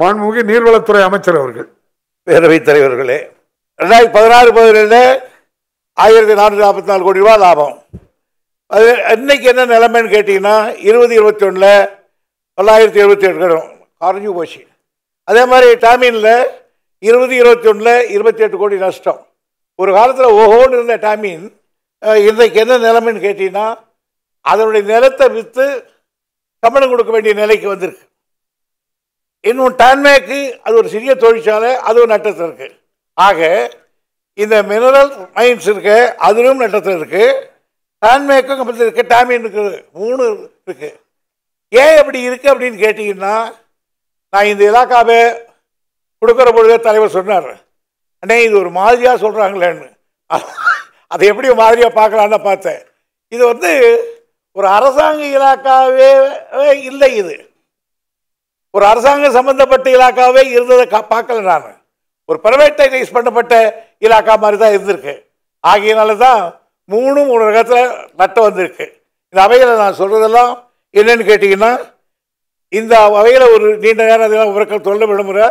மாண்புமிகு நீர்வளத்துறை அமைச்சர் அவர்கள் பேரவை தலைவர்களே ரெண்டாயிரத்தி பதினாறு பதினேழு ஆயிரத்தி நானூற்றி நாற்பத்தி நாலு கோடி ரூபா லாபம் அது இன்னைக்கு என்ன நிலைமைன்னு கேட்டிங்கன்னா இருபது இருபத்தி ஒன்றில் தொள்ளாயிரத்தி எழுபத்தி எட்டு கிடம் குறைஞ்சி போச்சு அதே மாதிரி டாமினில் இருபது இருபத்தி ஒன்றில் இருபத்தி எட்டு கோடி நஷ்டம் ஒரு காலத்தில் ஓஹோன்னு இருந்த டாமின் இன்றைக்கு என்ன நிலைமைன்னு கேட்டிங்கன்னா அதனுடைய நிலத்தை விற்று சம்பளம் கொடுக்க வேண்டிய நிலைக்கு வந்திருக்கு இன்னும் டான்மேக்கு அது ஒரு சிறிய தொழிற்சாலை அதுவும் நட்டத்தில் இருக்குது ஆக இந்த மினரல் மைன்ஸ் இருக்கு அதுலேயும் நட்டத்தில் இருக்குது டான்மேக்கும் கம்பத்தில் இருக்குது டாமின் இருக்குது மூணு இருக்குது ஏன் அப்படி இருக்குது அப்படின்னு கேட்டிங்கன்னா நான் இந்த இலாக்காவே கொடுக்குற பொழுதே தலைவர் சொன்னார் அண்ணே இது ஒரு மாதிரியாக சொல்கிறாங்களேன்னு அதை எப்படி மாதிரியாக பார்க்கலான்னு பார்த்தேன் இது வந்து ஒரு அரசாங்க இலாக்காவே இல்லை இது ஒரு அரசாங்க சம்பந்தப்பட்ட இலாக்காவே இருந்ததை கா பார்க்கல நான் ஒரு பிரைவேட்டைஸ் பண்ணப்பட்ட இலாக்கா மாதிரி தான் இருந்திருக்கு ஆகியனால தான் மூணும் ஒரு ரகத்தில் நட்டம் வந்திருக்கு இந்த அவையில் நான் சொல்கிறதெல்லாம் என்னன்னு கேட்டிங்கன்னா இந்த அவையில் ஒரு நீண்ட நேரம் அதெல்லாம் உறக்கம் சொல்ல விடுமுறை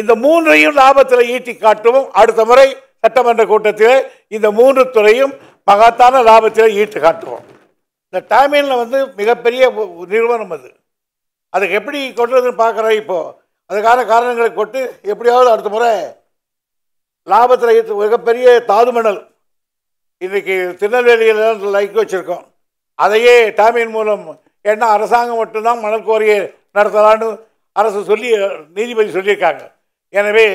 இந்த மூன்றையும் லாபத்தில் ஈட்டி காட்டும் அடுத்த முறை சட்டமன்ற கூட்டத்தில் இந்த மூன்று துறையும் மகத்தான லாபத்தில் ஈட்டு காட்டுவோம் இந்த டாமினில் வந்து மிகப்பெரிய நிறுவனம் அது அதுக்கு எப்படி கொட்டுறதுன்னு பார்க்குறோம் இப்போது அதுக்கான காரணங்களை கொட்டு எப்படியாவது அடுத்த முறை லாபத்தில் மிகப்பெரிய தாதுமணல் இன்றைக்கி திருநெல்வேலியில் லைக் வச்சுருக்கோம் அதையே டாமின் மூலம் ஏன்னா அரசாங்கம் மட்டும்தான் மணல் கோரியை நடத்தலான்னு அரசு சொல்லி நீதிபதி சொல்லியிருக்காங்க எனவே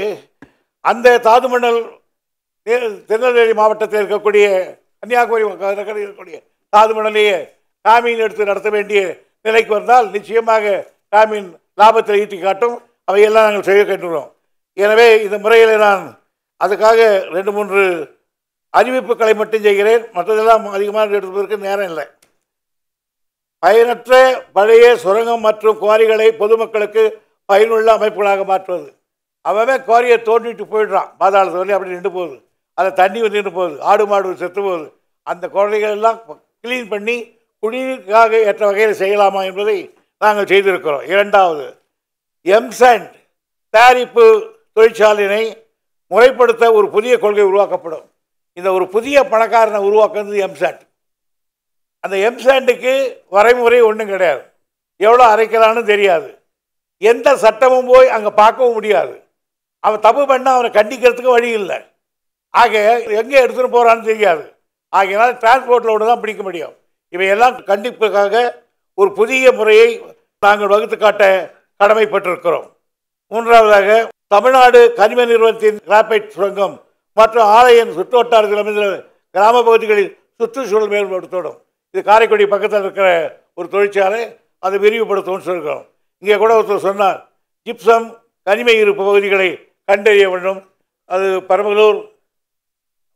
அந்த தாதுமணல் திருநெல்வேலி மாவட்டத்தில் இருக்கக்கூடிய கன்னியாகுமரி இருக்கக்கூடிய தாதுமணலையே டாமியின் எடுத்து நடத்த வேண்டிய நிலைக்கு வந்தால் நிச்சயமாக நாமின் லாபத்தில் ஈட்டி காட்டும் அவையெல்லாம் நாங்கள் செய்ய கேட்டுகிறோம் எனவே இந்த முறையில் நான் அதுக்காக ரெண்டு மூன்று அறிவிப்புகளை மட்டும் செய்கிறேன் மற்றதெல்லாம் அதிகமாக எடுப்பதற்கு நேரம் இல்லை பயனற்ற பழைய சுரங்கம் மற்றும் குவாரிகளை பொதுமக்களுக்கு பயனுள்ள அமைப்புகளாக மாற்றுவது அவன் குவாரியை தோண்டிட்டு போயிடுறான் பாதாளத்தை வழி அப்படி நின்று போகுது அதை தண்ணி வந்து நின்று போகுது ஆடு மாடு செத்து போகுது அந்த குழந்தைகள் எல்லாம் க்ளீன் பண்ணி குடியிருக்காக ஏற்ற வகையில் செய்யலாமா என்பதை நாங்கள் செய்திருக்கிறோம் இரண்டாவது எம்சண்ட் தயாரிப்பு தொழிற்சாலையினை முறைப்படுத்த ஒரு புதிய கொள்கை உருவாக்கப்படும் இந்த ஒரு புதிய பணக்காரனை உருவாக்குறது எம்சண்ட் அந்த எம்சாண்டுக்கு வரைமுறை ஒன்றும் கிடையாது எவ்வளோ அரைக்கலான்னு தெரியாது எந்த சட்டமும் போய் அங்கே பார்க்கவும் முடியாது அவன் தப்பு பண்ணால் அவனை கண்டிக்கிறதுக்கு வழி இல்லை ஆக எங்கே எடுத்துகிட்டு போகிறான்னு தெரியாது ஆகையினால் டிரான்ஸ்போர்ட்டில் ஒன்று தான் பிடிக்க முடியும் இவையெல்லாம் கண்டிப்பதற்காக ஒரு புதிய முறையை நாங்கள் வகுத்து காட்ட கடமைப்பட்டிருக்கிறோம் மூன்றாவதாக தமிழ்நாடு கனிம நிறுவனத்தின் கிராபைட் சுரங்கம் மற்றும் ஆலையின் சுற்றுவட்டாரத்தில் அமைந்த கிராம பகுதிகளில் சுற்றுச்சூழல் மேம்படுத்தணும் இது காரைக்குடி பக்கத்தில் இருக்கிற ஒரு தொழிற்சாலை அதை விரிவுபடுத்தவும் சொல்கிறோம் இங்கே கூட ஒருத்தர் சொன்னார் ஜிப்சம் கனிம இருப்பு பகுதிகளை கண்டறிய வேண்டும் அது பெரம்பலூர்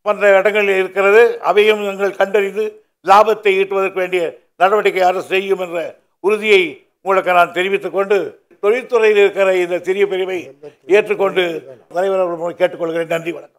போன்ற இடங்களில் இருக்கிறது அவையும் நாங்கள் கண்டறிந்து லாபத்தை ஈட்டுவதற்கு வேண்டிய நடவடிக்கை அரசு செய்யும் என்ற உறுதியை உங்களுக்கு நான் தெரிவித்துக் கொண்டு தொழில்துறையில் இருக்கிற இந்த சிறிய பிரிவை ஏற்றுக்கொண்டு தலைவர் அவர்கள் கேட்டுக்கொள்கிறேன் நன்றி வணக்கம்